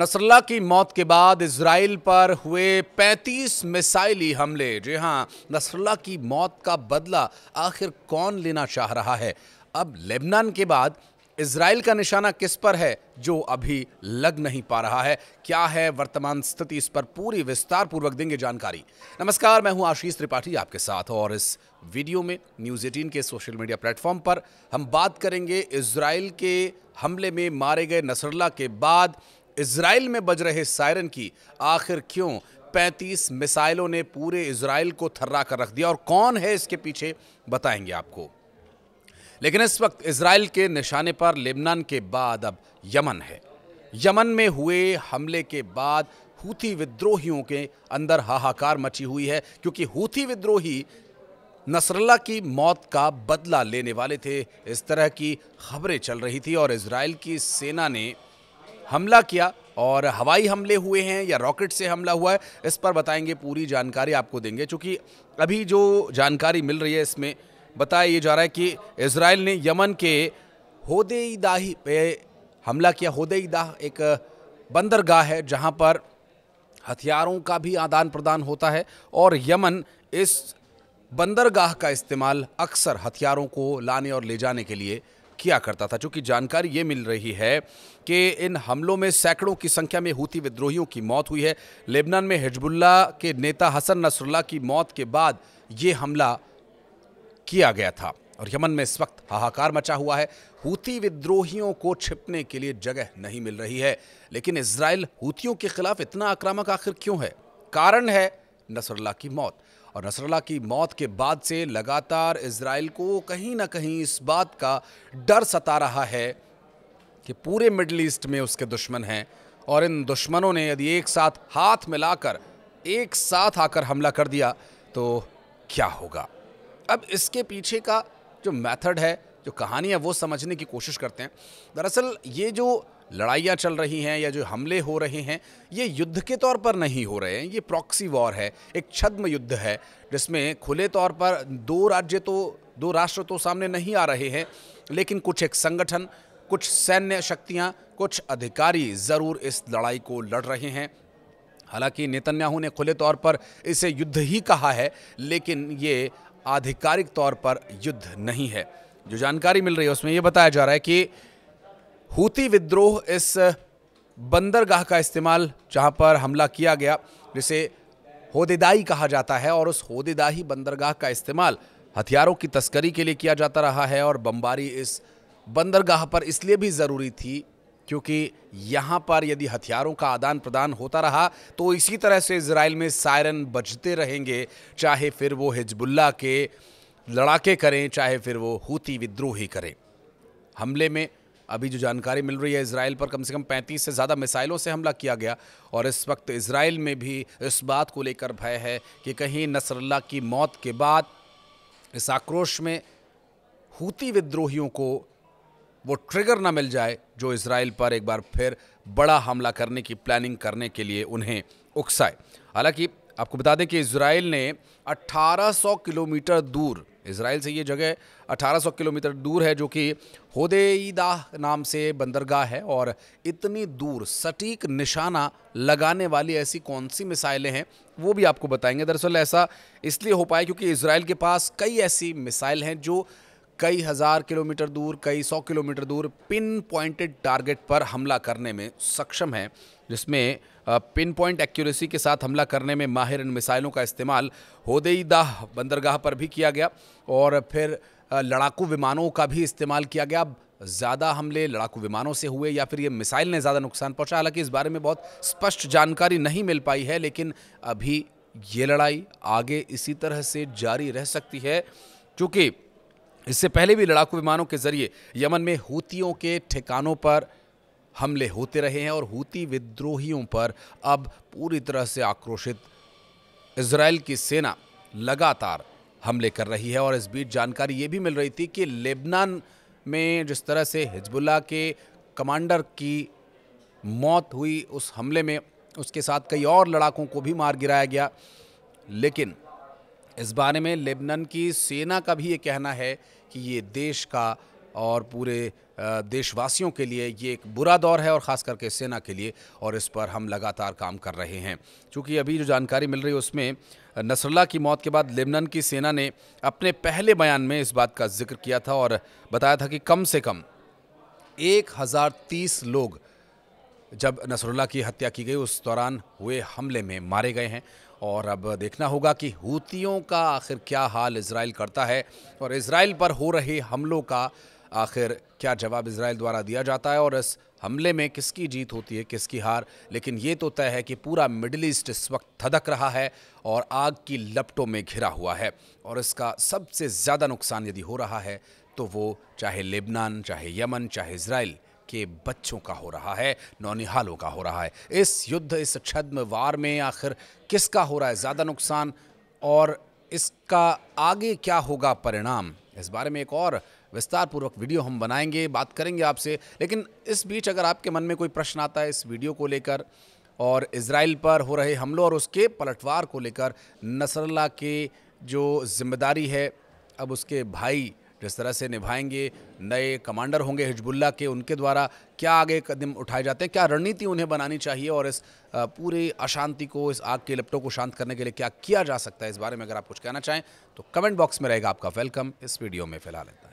नसरल्ला की मौत के बाद इसराइल पर हुए 35 मिसाइली हमले जी हाँ नसरल्ला की मौत का बदला आखिर कौन लेना चाह रहा है अब लेबनान के बाद इसराइल का निशाना किस पर है जो अभी लग नहीं पा रहा है क्या है वर्तमान स्थिति इस पर पूरी विस्तार पूर्वक देंगे जानकारी नमस्कार मैं हूं आशीष त्रिपाठी आपके साथ और इस वीडियो में न्यूज़ एटीन के सोशल मीडिया प्लेटफॉर्म पर हम बात करेंगे इसराइल के हमले में मारे गए नसरल्ला के बाद इसराइल में बज रहे सायरन की आखिर क्यों 35 मिसाइलों ने पूरे इसराइल को थर्रा कर रख दिया और कौन है इसके पीछे बताएंगे आपको लेकिन इस वक्त इसराइल के निशाने पर लेबनान के बाद अब यमन है यमन में हुए हमले के बाद हूथी विद्रोहियों के अंदर हाहाकार मची हुई है क्योंकि हूथी विद्रोही नसरल्ला की मौत का बदला लेने वाले थे इस तरह की खबरें चल रही थी और इसराइल की सेना ने हमला किया और हवाई हमले हुए हैं या रॉकेट से हमला हुआ है इस पर बताएंगे पूरी जानकारी आपको देंगे चूँकि अभी जो जानकारी मिल रही है इसमें बताया ये जा रहा है कि इसराइल ने यमन के होदेईदाही पे हमला किया होदेईदाह एक बंदरगाह है जहाँ पर हथियारों का भी आदान प्रदान होता है और यमन इस बंदरगाह का इस्तेमाल अक्सर हथियारों को लाने और ले जाने के लिए किया करता था चूंकि जानकारी ये मिल रही है कि इन हमलों में सैकड़ों की संख्या में हूती विद्रोहियों की मौत हुई है लेबनान में हिजबुल्ला के नेता हसन नसरुल्ला की मौत के बाद ये हमला किया गया था और यमन में इस वक्त हाहाकार मचा हुआ है हूती विद्रोहियों को छिपने के लिए जगह नहीं मिल रही है लेकिन इसराइल हूतियों के खिलाफ इतना आक्रामक आखिर क्यों है कारण है नसरुल्ला की मौत और नसरल्ला की मौत के बाद से लगातार इसराइल को कहीं ना कहीं इस बात का डर सता रहा है कि पूरे मिडल ईस्ट में उसके दुश्मन हैं और इन दुश्मनों ने यदि एक साथ हाथ मिलाकर एक साथ आकर हमला कर दिया तो क्या होगा अब इसके पीछे का जो मेथड है जो कहानी है वो समझने की कोशिश करते हैं दरअसल ये जो लड़ाइयाँ चल रही हैं या जो हमले हो रहे हैं ये युद्ध के तौर पर नहीं हो रहे हैं ये प्रॉक्सी वॉर है एक छद्म युद्ध है जिसमें खुले तौर पर दो राज्य तो दो राष्ट्र तो सामने नहीं आ रहे हैं लेकिन कुछ एक संगठन कुछ सैन्य शक्तियाँ कुछ अधिकारी ज़रूर इस लड़ाई को लड़ रहे हैं हालांकि नेतन्याहू ने खुले तौर पर इसे युद्ध ही कहा है लेकिन ये आधिकारिक तौर पर युद्ध नहीं है जो जानकारी मिल रही है उसमें यह बताया जा रहा है कि हूती विद्रोह इस बंदरगाह का इस्तेमाल जहाँ पर हमला किया गया जिसे होदेदाई कहा जाता है और उस होदेदाही बंदरगाह का इस्तेमाल हथियारों की तस्करी के लिए किया जाता रहा है और बमबारी इस बंदरगाह पर इसलिए भी ज़रूरी थी क्योंकि यहाँ पर यदि हथियारों का आदान प्रदान होता रहा तो इसी तरह से इसराइल में सायरन बजते रहेंगे चाहे फिर वो हिजबुल्ला के लड़ाके करें चाहे फिर वो हूती विद्रोही करें हमले में अभी जो जानकारी मिल रही है इसराइल पर कम से कम 35 से ज़्यादा मिसाइलों से हमला किया गया और इस वक्त इसराइल में भी इस बात को लेकर भय है कि कहीं नसरल्ला की मौत के बाद इस आक्रोश में हूती विद्रोहियों को वो ट्रिगर ना मिल जाए जो इसराइल पर एक बार फिर बड़ा हमला करने की प्लानिंग करने के लिए उन्हें उकसाए हालांकि आपको बता दें कि इसराइल ने 1800 किलोमीटर दूर इसराइल से ये जगह 1800 किलोमीटर दूर है जो कि होदेईदा नाम से बंदरगाह है और इतनी दूर सटीक निशाना लगाने वाली ऐसी कौन सी मिसाइलें हैं वो भी आपको बताएंगे दरअसल ऐसा इसलिए हो पाया क्योंकि इसराइल के पास कई ऐसी मिसाइल हैं जो कई हज़ार किलोमीटर दूर कई सौ किलोमीटर दूर पिन पॉइंटेड टारगेट पर हमला करने में सक्षम है जिसमें पिन पॉइंट एक्यूरेसी के साथ हमला करने में माहिर इन मिसाइलों का इस्तेमाल होदईदाह बंदरगाह पर भी किया गया और फिर लड़ाकू विमानों का भी इस्तेमाल किया गया ज़्यादा हमले लड़ाकू विमानों से हुए या फिर ये मिसाइल ने ज़्यादा नुकसान पहुँचा हालांकि इस बारे में बहुत स्पष्ट जानकारी नहीं मिल पाई है लेकिन अभी ये लड़ाई आगे इसी तरह से जारी रह सकती है क्योंकि इससे पहले भी लड़ाकू विमानों के ज़रिए यमन में हूतियों के ठिकानों पर हमले होते रहे हैं और हूती विद्रोहियों पर अब पूरी तरह से आक्रोशित इसराइल की सेना लगातार हमले कर रही है और इस बीच जानकारी ये भी मिल रही थी कि लेबनान में जिस तरह से हिजबुल्ला के कमांडर की मौत हुई उस हमले में उसके साथ कई और लड़ाकों को भी मार गिराया गया लेकिन इस बारे में लेबनान की सेना का भी ये कहना है कि ये देश का और पूरे देशवासियों के लिए ये एक बुरा दौर है और ख़ास करके सेना के लिए और इस पर हम लगातार काम कर रहे हैं क्योंकि अभी जो जानकारी मिल रही है उसमें नसरल्ला की मौत के बाद लेबनान की सेना ने अपने पहले बयान में इस बात का जिक्र किया था और बताया था कि कम से कम एक लोग जब नसरुल्ला की हत्या की गई उस दौरान हुए हमले में मारे गए हैं और अब देखना होगा कि हूतियों का आखिर क्या हाल इसराइल करता है और इसराइल पर हो रहे हमलों का आखिर क्या जवाब इसराइल द्वारा दिया जाता है और इस हमले में किसकी जीत होती है किसकी हार लेकिन ये तो तय है कि पूरा मिडल ईस्ट इस वक्त थदक रहा है और आग की लपटों में घिरा हुआ है और इसका सबसे ज़्यादा नुकसान यदि हो रहा है तो वो चाहे लेबनान चाहे यमन चाहे इसराइल के बच्चों का हो रहा है नौनिहालों का हो रहा है इस युद्ध इस छद्म वार में आखिर किसका हो रहा है ज़्यादा नुकसान और इसका आगे क्या होगा परिणाम इस बारे में एक और विस्तारपूर्वक वीडियो हम बनाएंगे बात करेंगे आपसे लेकिन इस बीच अगर आपके मन में कोई प्रश्न आता है इस वीडियो को लेकर और इसराइल पर हो रहे हमलों और उसके पलटवार को लेकर नसरल्ला के जो जिम्मेदारी है अब उसके भाई जिस तरह से निभाएंगे नए कमांडर होंगे हिजबुल्ला के उनके द्वारा क्या आगे कदम उठाए जाते हैं क्या रणनीति उन्हें बनानी चाहिए और इस पूरी अशांति को इस आग के लपटों को शांत करने के लिए क्या किया जा सकता है इस बारे में अगर आप कुछ कहना चाहें तो कमेंट बॉक्स में रहेगा आपका वेलकम इस वीडियो में फिलहाल इतना